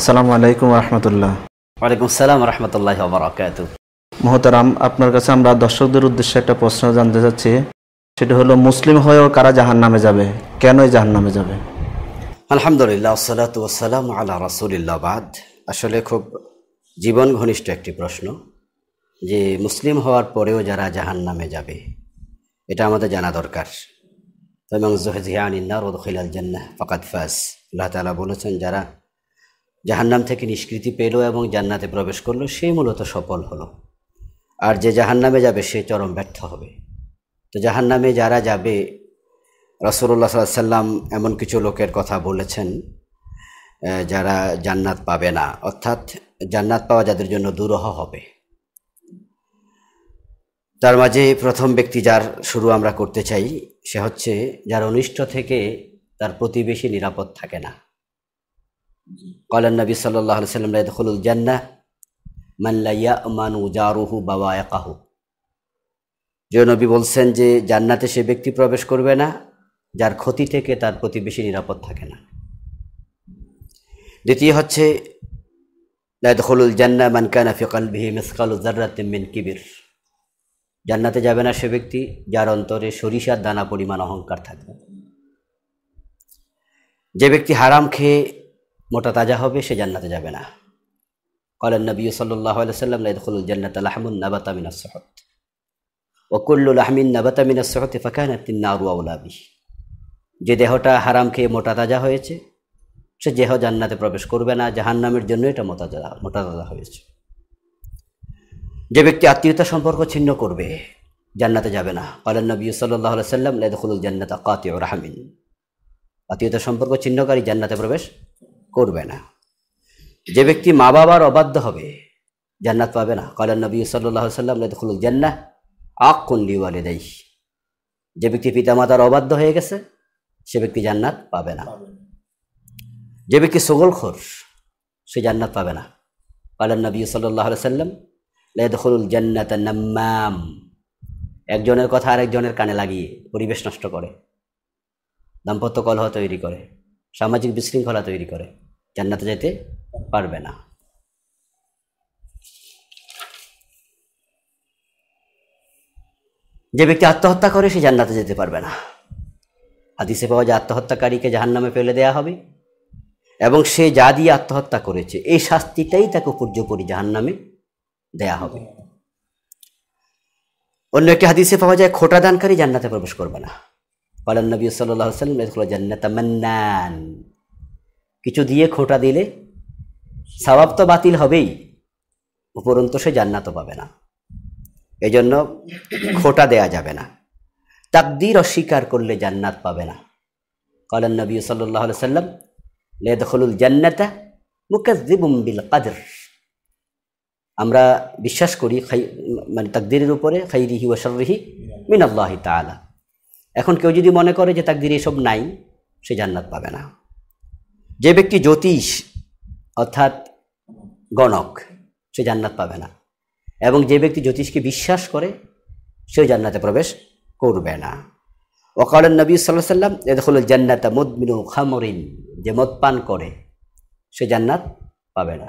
আসসালামু আলাইকুম রহমতুল্লাহ ওয়ালাইকুম সালাম রহমতুল্লাহ বরাকাত মহতারাম আপনার কাছে আমরা দর্শকদের উদ্দেশ্যে একটা প্রশ্ন জানতে চাচ্ছি সেটা হলো মুসলিম হয়েও কারা জাহান নামে যাবে কেনই জাহান নামে যাবে আলহামদুলিল্লাহ সালাত ওসালাম আল্লাহ রাসুলিল্লাবাদ আসলে খুব জীবন ঘনিষ্ঠ একটি প্রশ্ন যে মুসলিম হওয়ার পরেও যারা জাহান নামে যাবে এটা আমাদের জানা দরকার এবং জোহেজিয়া আনিন্নার ওদখিলাল জান্নাহ ফাকাত ফাস আল্লাহ তালা বলেছেন যারা জাহান্নাম থেকে নিষ্কৃতি পেল এবং জান্নাতে প্রবেশ করলো সে মূলত সফল হলো আর যে জাহান্নামে যাবে সে চরম ব্যর্থ হবে তো জাহান্নামে যারা যাবে রসুল্লা সাল্লাম এমন কিছু লোকের কথা বলেছেন যারা জান্নাত পাবে না অর্থাৎ জান্নাত পাওয়া যাদের জন্য দুরহ হবে তার মাঝে প্রথম ব্যক্তি যার শুরু আমরা করতে চাই সে হচ্ছে যার অনিষ্ট থেকে তার প্রতিবেশী নিরাপদ থাকে না قال النبي صلى الله عليه وسلم لا يدخل الجنة من لا يأمن جاره بوائقه যে নবী বলছেন যে জান্নাতে সে ব্যক্তি প্রবেশ করবে না যার ক্ষতি থেকে তার প্রতিবেশী নিরাপদ থাকে না দ্বিতীয় হচ্ছে লাদখলুল জান্না মান কানা ফিকাল ভিহি মিসকালু জার্রাতিম মিন কিবির জান্নাতে যাবে না সে ব্যক্তি যার অন্তরে সরিষার দানা পরিমাণ অহংকার থাকবে যে ব্যক্তি হারাম খেয়ে মোটা তাজা হবে সে জান্নাতে যাবে না কলেন নবী সাল্লাহ সাল্লাম লাইদুল জান্নাত আলহামুন নাবাতামিন সহত ওকুল্লুল আহমিন নাবাতামিন সহতে ফাঁকাহানাতিন নারুয়াউলাবি যে দেহটা হারাম খেয়ে মোটা তাজা হয়েছে সে দেহ জান্নাতে প্রবেশ করবে না জাহান্নামের জন্য এটা মোটা মোটা তাজা হয়েছে যে ব্যক্তি আত্মীয়তা সম্পর্ক ছিন্ন করবে জান্নাতে যাবে না কলেন নবী সাল্লাহ সাল্লাম লাইদুল জান্নাত কাতি রাহমিন আত্মীয়তা সম্পর্ক ছিন্নকারী জান্নাতে প্রবেশ করবে না যে ব্যক্তি মা বাবার অবাধ্য হবে জান্নাত পাবে না কলান নবী সাল্লাহ সাল্লাম আক কুন্ডি ওয়ালে দেই যে ব্যক্তি পিতামাতার অবাধ্য হয়ে গেছে সে ব্যক্তি জান্নাত পাবে না যে ব্যক্তি সগলখোর সে জান্নাত পাবে না কলান নবী সাল্লাহ সাল্লাম লেদুল জান্নাত নাম্মাম একজনের কথা আরেকজনের কানে লাগিয়ে পরিবেশ নষ্ট করে দাম্পত্য কলহ তৈরি করে সামাজিক বিশৃঙ্খলা তৈরি করে জান্নাতে যেতে পারবে না যে ব্যক্তি আত্মহত্যা করে সে জান্নাতে যেতে পারবে না হাদিসে পাওয়া যে আত্মহত্যাকারীকে জাহান্নামে ফেলে দেয়া হবে এবং সে যা দিয়ে আত্মহত্যা করেছে এই শাস্তিটাই তাকে পর্যপরি জাহান্নামে দেয়া হবে অন্য একটি হাদিসে পাওয়া যায় খোটা দানকারী জান্নাতে প্রবেশ করবে না পালান নবী সাল্লাহ সাল্লাম জান্নাত মান্নান কিছু দিয়ে খোটা দিলে স্বভাব তো বাতিল হবেই উপরন্তু সে জান্নাতও পাবে না এজন্য খোটা দেয়া যাবে না তাকদির অস্বীকার করলে জান্নাত পাবে না কলেন নবী সাল্লাহ সাল্লাম লেদখলুল জান্নাতা মুকাজিবুম কাদের আমরা বিশ্বাস করি খাই মানে তাকদিরের উপরে খাইরিহি ওয়াশরিহি মিনাল্লাহি তালা এখন কেউ যদি মনে করে যে তাকদির এসব নাই সে জান্নাত পাবে না যে ব্যক্তি জ্যোতিষ অর্থাৎ গণক সে জান্নাত পাবে না এবং যে ব্যক্তি জ্যোতিষকে বিশ্বাস করে সে জান্নাতে প্রবেশ করবে না ওকালন নবী সাল্লাহ সাল্লাম এ হল জান্নাতা মদমিনু খামরিন যে মদ পান করে সে জান্নাত পাবে না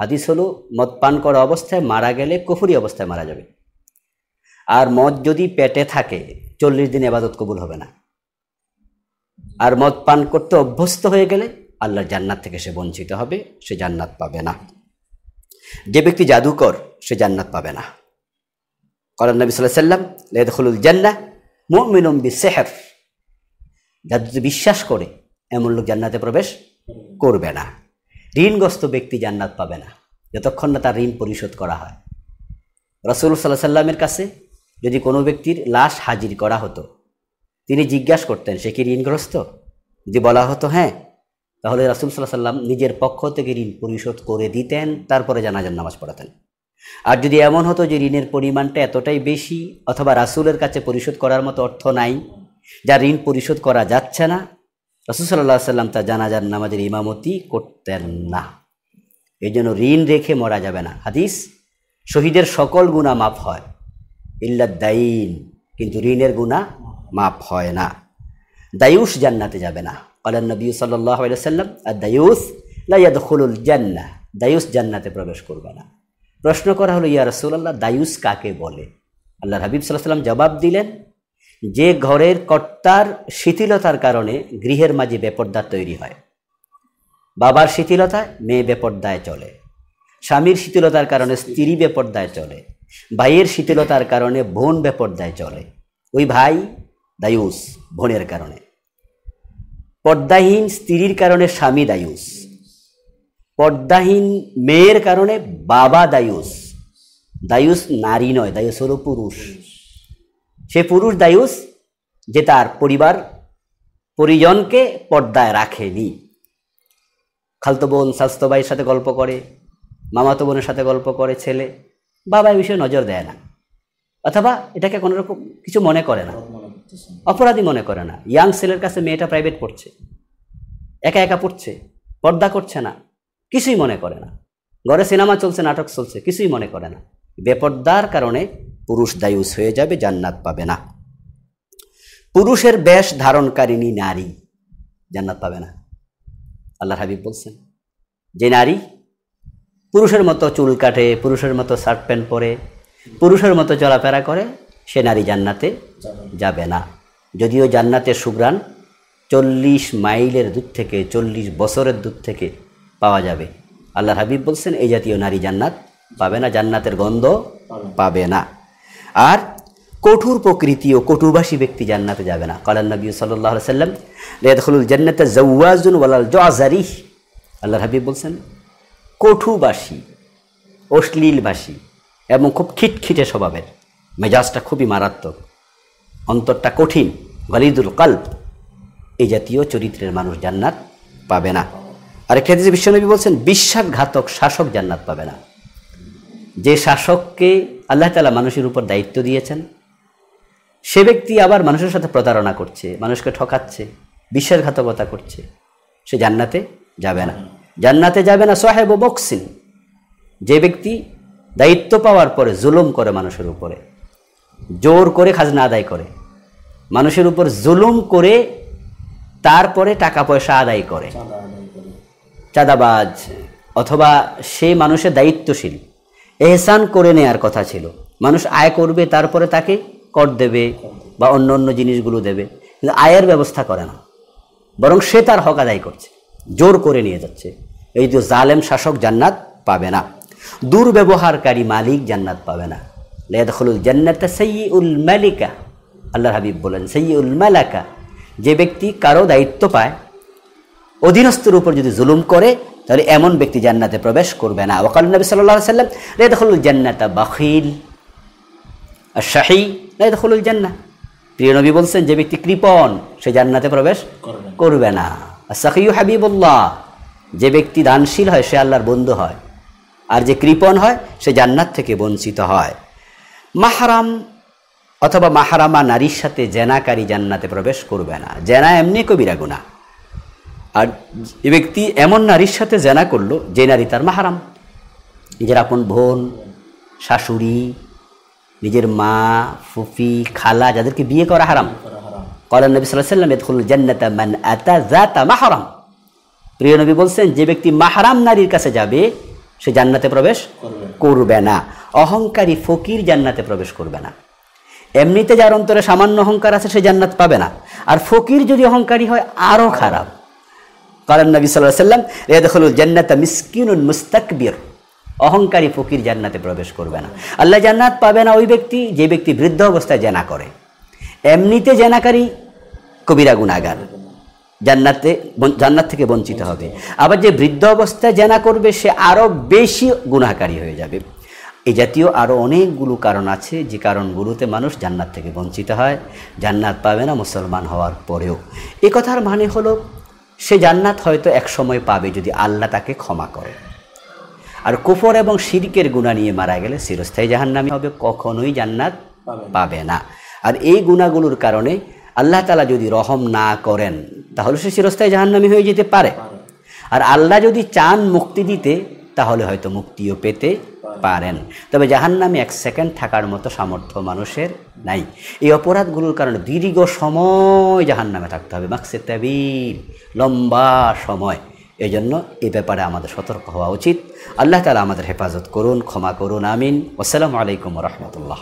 হাদিস হলো মদ পান করা অবস্থায় মারা গেলে কুফুরি অবস্থায় মারা যাবে আর মদ যদি পেটে থাকে চল্লিশ দিন এবাদত কবুল হবে না আর মদ পান করতে অভ্যস্ত হয়ে গেলে আল্লাহর জান্নাত থেকে সে বঞ্চিত হবে সে জান্নাত পাবে না যে ব্যক্তি জাদুকর সে জান্নাত পাবে না করান নবী সাল্লাহ সাল্লাম খুলুল জান্না মোমিনম বি সেহের জাদুতে বিশ্বাস করে এমন লোক জান্নাতে প্রবেশ করবে না ঋণগ্রস্ত ব্যক্তি জান্নাত পাবে না যতক্ষণ না তার ঋণ পরিশোধ করা হয় রসুল সাল্লাহ সাল্লামের কাছে যদি কোনো ব্যক্তির লাশ হাজির করা হতো তিনি জিজ্ঞাসা করতেন সে কি ঋণগ্রস্ত যদি বলা হতো হ্যাঁ তাহলে রাসুল সাল্লাহ সাল্লাম নিজের পক্ষ থেকে ঋণ পরিশোধ করে দিতেন তারপরে জানাজার নামাজ পড়াতেন আর যদি এমন হতো যে ঋণের পরিমাণটা এতটাই বেশি অথবা রাসুলের কাছে পরিশোধ করার মতো অর্থ নাই যা ঋণ পরিশোধ করা যাচ্ছে না রাসুল সাল্লাহ সাল্লাম তা জানাজার নামাজের ইমামতি করতেন না এই জন্য ঋণ রেখে মরা যাবে না হাদিস শহীদের সকল গুণা মাফ হয় ইল্লা দাইন কিন্তু ঋণের গুণা মাফ হয় না দায়ুষ জান্নাতে যাবে না আলান্নবী সাল্লাহ সাল্লাম আর দায়ুস লাইয়াদুল জান্না দায়ুস জান্নাতে প্রবেশ করবে না প্রশ্ন করা হলো ইয়া আল্লাহ দায়ুস কাকে বলে আল্লাহ হাবিব সাল্লাম জবাব দিলেন যে ঘরের কর্তার শিথিলতার কারণে গৃহের মাঝে বেপর্দা তৈরি হয় বাবার শিথিলতায় মেয়ে বেপর্দায় চলে স্বামীর শিথিলতার কারণে স্ত্রী বেপর্দায় চলে ভাইয়ের শিথিলতার কারণে বোন বেপর্দায় চলে ওই ভাই দায়ুস বোনের কারণে পর্দাহীন স্ত্রীর কারণে স্বামী দায়ুস পর্দাহীন মেয়ের কারণে বাবা দায়ুস দায়ুস নারী নয় দায়ুস হলো পুরুষ সে পুরুষ দায়ুস যে তার পরিবার পরিজনকে পর্দায় রাখেনি খালতো বোন স্বাস্থ্য ভাইয়ের সাথে গল্প করে মামাতো বোনের সাথে গল্প করে ছেলে বাবা এ বিষয়ে নজর দেয় না অথবা এটাকে কোনোরকম কিছু মনে করে না অপরাধী মনে করে না ইয়াং ছেলের কাছে মেয়েটা প্রাইভেট পড়ছে একা একা পড়ছে পর্দা করছে না কিছুই মনে করে না ঘরে সিনেমা চলছে নাটক চলছে কিছুই মনে করে না বেপর্দার কারণে পুরুষ দায়ুস হয়ে যাবে জান্নাত পাবে না পুরুষের বেশ ধারণকারিণী নারী জান্নাত পাবে না আল্লাহ হাবিব বলছেন যে নারী পুরুষের মতো চুল কাটে পুরুষের মতো শার্ট প্যান্ট পরে পুরুষের মতো চলাফেরা করে সে নারী জান্নাতে যাবে না যদিও জান্নাতের সুগ্রাণ চল্লিশ মাইলের দূর থেকে চল্লিশ বছরের দূর থেকে পাওয়া যাবে আল্লাহ হাবিব বলছেন এই জাতীয় নারী জান্নাত পাবে না জান্নাতের গন্ধ পাবে না আর কঠোর প্রকৃতি ও কঠোরভাষী ব্যক্তি জান্নাতে যাবে না কালাল নবী সাল্লাহ সাল্লাম রেদুল জান্নাতে জওয়াজুন ওয়ালাল জারিহ আল্লাহ হাবিব বলছেন কঠুবাসী অশ্লীলবাসী এবং খুব খিটখিটে স্বভাবের মেজাজটা খুবই মারাত্মক অন্তরটা কঠিন গলিদুল কাল্প এই জাতীয় চরিত্রের মানুষ জান্নাত পাবে না আর এক্ষেত্রে যে বিশ্বনবী বলছেন বিশ্বাসঘাতক শাসক জান্নাত পাবে না যে শাসককে আল্লাহ তালা মানুষের উপর দায়িত্ব দিয়েছেন সে ব্যক্তি আবার মানুষের সাথে প্রতারণা করছে মানুষকে ঠকাচ্ছে বিশ্বাসঘাতকতা করছে সে জান্নাতে যাবে না জান্নাতে যাবে না সাহেব বক্সিন যে ব্যক্তি দায়িত্ব পাওয়ার পরে জুলুম করে মানুষের উপরে জোর করে খাজনা আদায় করে মানুষের উপর জুলুম করে তারপরে টাকা পয়সা আদায় করে চাঁদাবাজ অথবা সে মানুষের দায়িত্বশীল এহসান করে নেয়ার কথা ছিল মানুষ আয় করবে তারপরে তাকে কর দেবে বা অন্য অন্য জিনিসগুলো দেবে কিন্তু আয়ের ব্যবস্থা করে না বরং সে তার হক আদায় করছে জোর করে নিয়ে যাচ্ছে এই যে জালেম শাসক জান্নাত পাবে না দুর্ব্যবহারকারী মালিক জান্নাত পাবে না লেদখলুল জান্নাতা উল মালিকা আল্লাহ হাবিব বলেন উল মালাকা যে ব্যক্তি কারো দায়িত্ব পায় অধীনস্থের উপর যদি জুলুম করে তাহলে এমন ব্যক্তি জান্নাতে প্রবেশ করবে না ওকাল নবী সাল্লাহ সাল্লাম লেদখলুল জান্নাতা বাখিল আর শাহী লেদখলুল জান্না প্রিয় নবী বলছেন যে ব্যক্তি কৃপণ সে জান্নাতে প্রবেশ করবে না আর সাকিউ হাবিবুল্লাহ যে ব্যক্তি দানশীল হয় সে আল্লাহর বন্ধু হয় আর যে কৃপণ হয় সে জান্নাত থেকে বঞ্চিত হয় মাহারাম অথবা মাহারামা নারীর সাথে জেনাকারী জান্নাতে প্রবেশ করবে না জেনা এমনি কবিরা গুণা আর এ ব্যক্তি এমন নারীর সাথে জেনা করলো যে নারী তার মাহারাম নিজের আপন বোন শাশুড়ি নিজের মা ফুফি খালা যাদেরকে বিয়ে করা হারাম কলা নবী সাল্লাহ সাল্লাম এদুল জান্নাতা মান আতা জাতা মাহারাম প্রিয় নবী বলছেন যে ব্যক্তি মাহারাম নারীর কাছে যাবে সে জান্নাতে প্রবেশ করবে না অহংকারী ফকির জান্নাতে প্রবেশ করবে না এমনিতে যার অন্তরে সামান্য অহংকার আছে সে জান্নাত পাবে না আর ফকির যদি অহংকারী হয় আরও খারাপ কারণ নবী সাল্লাহ সাল্লাম দেখল জান্নাত মিসকিনুল মুস্তাকবির অহংকারী ফকির জান্নাতে প্রবেশ করবে না আল্লাহ জান্নাত পাবে না ওই ব্যক্তি যে ব্যক্তি বৃদ্ধ অবস্থায় জেনা করে এমনিতে জেনাকারী কবিরা গুণাগার জান্নাতে জান্নাত থেকে বঞ্চিত হবে আবার যে বৃদ্ধ অবস্থায় জেনা করবে সে আরও বেশি গুণাকারী হয়ে যাবে এই জাতীয় আরও অনেকগুলো কারণ আছে যে কারণগুলোতে মানুষ জান্নাত থেকে বঞ্চিত হয় জান্নাত পাবে না মুসলমান হওয়ার পরেও এ কথার মানে হলো সে জান্নাত হয়তো এক সময় পাবে যদি আল্লাহ তাকে ক্ষমা করে আর কুফর এবং শিরকের গুণা নিয়ে মারা গেলে শিরস্থায়ী জাহান্নামি হবে কখনোই জান্নাত পাবে না আর এই গুণাগুলোর কারণে আল্লাহ তালা যদি রহম না করেন তাহলে সে চিরস্থায়ী জাহান্নামী হয়ে যেতে পারে আর আল্লাহ যদি চান মুক্তি দিতে তাহলে হয়তো মুক্তিও পেতে পারেন তবে জাহান্নামে এক সেকেন্ড থাকার মতো সামর্থ্য মানুষের নাই এই অপরাধগুলোর কারণে দীর্ঘ সময় জাহান্নামে থাকতে হবে মাক্সে তাবিল লম্বা সময় এই জন্য এ ব্যাপারে আমাদের সতর্ক হওয়া উচিত আল্লাহ তালা আমাদের হেফাজত করুন ক্ষমা করুন আমিন আসসালামু আলাইকুম রহমতুল্লাহ